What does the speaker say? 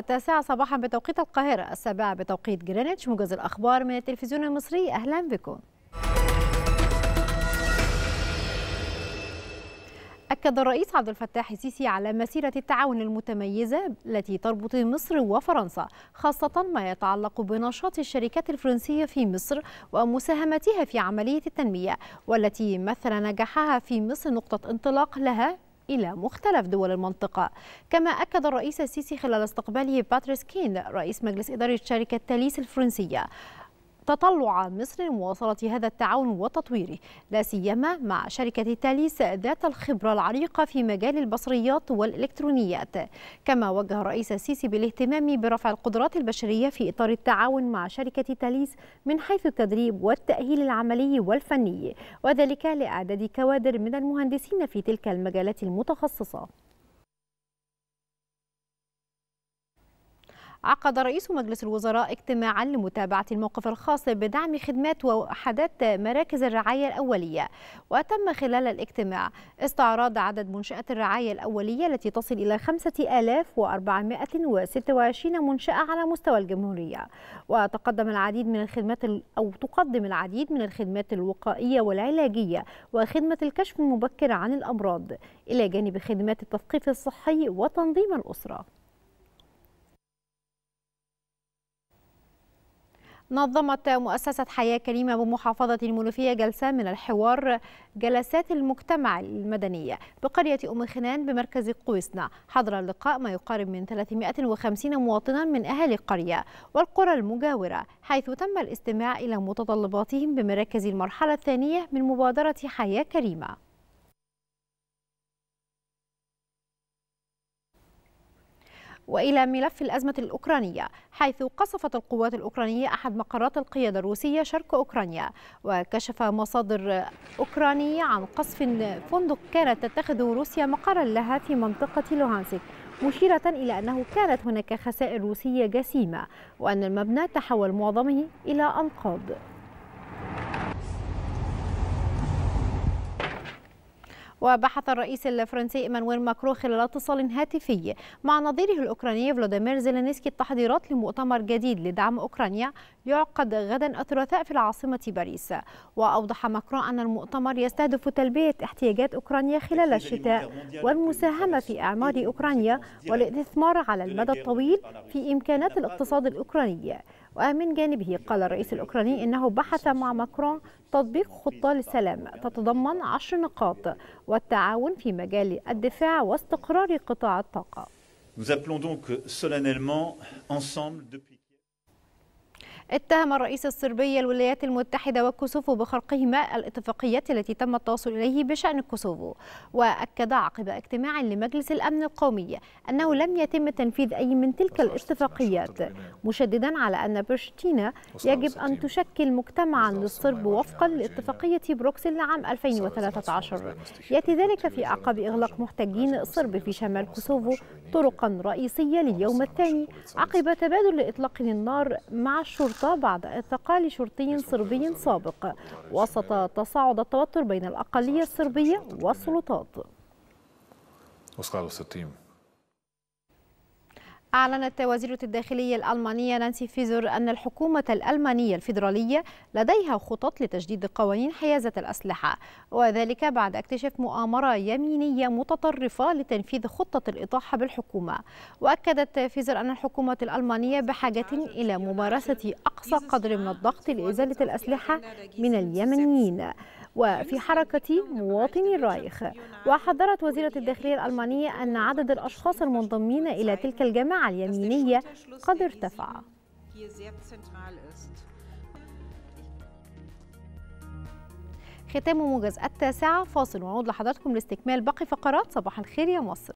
التاسعة صباحا بتوقيت القاهرة السابعة بتوقيت جرينتش موجز الأخبار من التلفزيون المصري أهلا بكم أكد الرئيس عبد الفتاح السيسي على مسيرة التعاون المتميزة التي تربط مصر وفرنسا خاصة ما يتعلق بنشاط الشركات الفرنسية في مصر ومساهمتها في عملية التنمية والتي مثل نجاحها في مصر نقطة انطلاق لها إلى مختلف دول المنطقة كما أكد الرئيس السيسي خلال استقباله باتريس كين رئيس مجلس إدارة شركة تاليس الفرنسية تطلع مصر لمواصلة هذا التعاون وتطويره لا سيما مع شركة تاليس ذات الخبرة العريقة في مجال البصريات والإلكترونيات كما وجه الرئيس السيسي بالاهتمام برفع القدرات البشرية في إطار التعاون مع شركة تاليس من حيث التدريب والتأهيل العملي والفني وذلك لإعداد كوادر من المهندسين في تلك المجالات المتخصصة عقد رئيس مجلس الوزراء اجتماعا لمتابعة الموقف الخاص بدعم خدمات ووحدات مراكز الرعاية الأولية وتم خلال الاجتماع استعراض عدد منشآت الرعاية الأولية التي تصل إلى 5426 منشأة على مستوى الجمهورية وتقدم العديد من الخدمات أو تقدم العديد من الخدمات الوقائية والعلاجية وخدمة الكشف المبكر عن الأمراض إلى جانب خدمات التثقيف الصحي وتنظيم الأسرة نظمت مؤسسة حياة كريمة بمحافظة المنوفية جلسة من الحوار جلسات المجتمع المدنية بقرية أم خنان بمركز قويسنا حضر اللقاء ما يقارب من 350 مواطنا من أهالي القرية والقرى المجاورة حيث تم الاستماع إلى متطلباتهم بمراكز المرحلة الثانية من مبادرة حياة كريمة وإلى ملف الأزمة الأوكرانية حيث قصفت القوات الأوكرانية أحد مقرات القيادة الروسية شرق أوكرانيا وكشف مصادر أوكرانية عن قصف فندق كانت تتخذه روسيا مقرا لها في منطقة لوهانسك مشيرة إلى أنه كانت هناك خسائر روسية جسيمة وأن المبنى تحول معظمه إلى أنقاض وبحث الرئيس الفرنسي ايمانويل ماكرون خلال اتصال هاتفي مع نظيره الاوكراني فلاديمير زيلينسكي التحضيرات لمؤتمر جديد لدعم اوكرانيا يعقد غدا الثلاثاء في العاصمه باريس واوضح ماكرون ان المؤتمر يستهدف تلبيه احتياجات اوكرانيا خلال الشتاء والمساهمه في اعمار اوكرانيا والاستثمار على المدى الطويل في امكانات الاقتصاد الاوكراني ومن جانبه قال الرئيس الأوكراني إنه بحث مع ماكرون تطبيق خطة للسلام تتضمن عشر نقاط والتعاون في مجال الدفاع واستقرار قطاع الطاقة. Nous appelons donc solennellement ensemble depuis اتهم الرئيس الصربي الولايات المتحدة وكوسوفو بخرقهما الاتفاقيات التي تم التوصل إليه بشأن كوسوفو وأكد عقب اجتماع لمجلس الأمن القومي أنه لم يتم تنفيذ أي من تلك الاتفاقيات مشددا على أن برشتينا يجب أن تشكل مجتمعا للصرب وفقا لاتفاقية بروكسل لعام 2013 يأتي ذلك في أعقاب إغلاق محتجين صرب في شمال كوسوفو طرقا رئيسية لليوم الثاني عقب تبادل إطلاق النار مع الشرطة بعد اعتقال شرطي صربي سابق وسط تصاعد التوتر بين الأقلية الصربية والسلطات أعلنت وزيرة الداخلية الألمانية نانسي فيزر أن الحكومة الألمانية الفيدرالية لديها خطط لتجديد قوانين حيازة الأسلحة وذلك بعد اكتشاف مؤامرة يمينية متطرفة لتنفيذ خطة الإطاحة بالحكومة وأكدت فيزر أن الحكومة الألمانية بحاجة إلى ممارسة أقصى قدر من الضغط لإزالة الأسلحة من اليمنيين وفي حركة مواطني الرايخ وحذرت وزيرة الداخلية الألمانية أن عدد الأشخاص المنضمين إلى تلك الجماعة اليمينية قد ارتفع ختام موجز التاسعة فاصل ونعود لحضراتكم لاستكمال باقي فقرات صباح الخير يا مصر